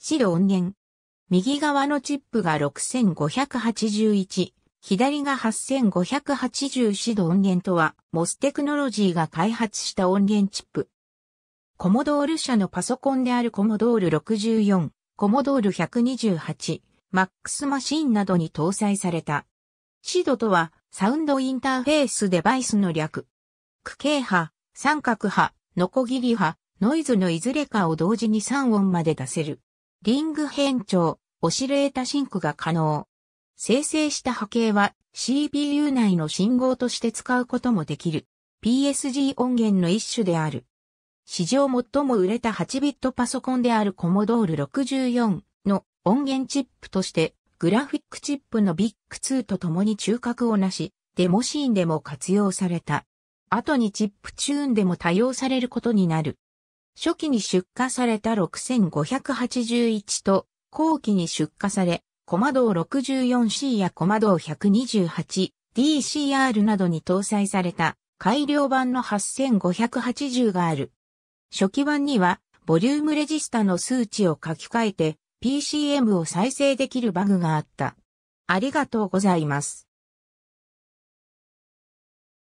白音源。右側のチップが6581、左が8580シド音源とは、モステクノロジーが開発した音源チップ。コモドール社のパソコンであるコモドール64、コモドール128、マックスマシンなどに搭載された。シドとは、サウンドインターフェースデバイスの略。区形波、三角波、ノコギリ波、ノイズのいずれかを同時に3音まで出せる。リング変調、オシレータシンクが可能。生成した波形は CPU 内の信号として使うこともできる。PSG 音源の一種である。史上最も売れた8ビットパソコンであるコモドール64の音源チップとしてグラフィックチップのビッグ2と共に中核をなし、デモシーンでも活用された。後にチップチューンでも多用されることになる。初期に出荷された6581と、後期に出荷され、コマドー 64C やコマドー 128DCR などに搭載された改良版の8580がある。初期版には、ボリュームレジスタの数値を書き換えて、PCM を再生できるバグがあった。ありがとうございます。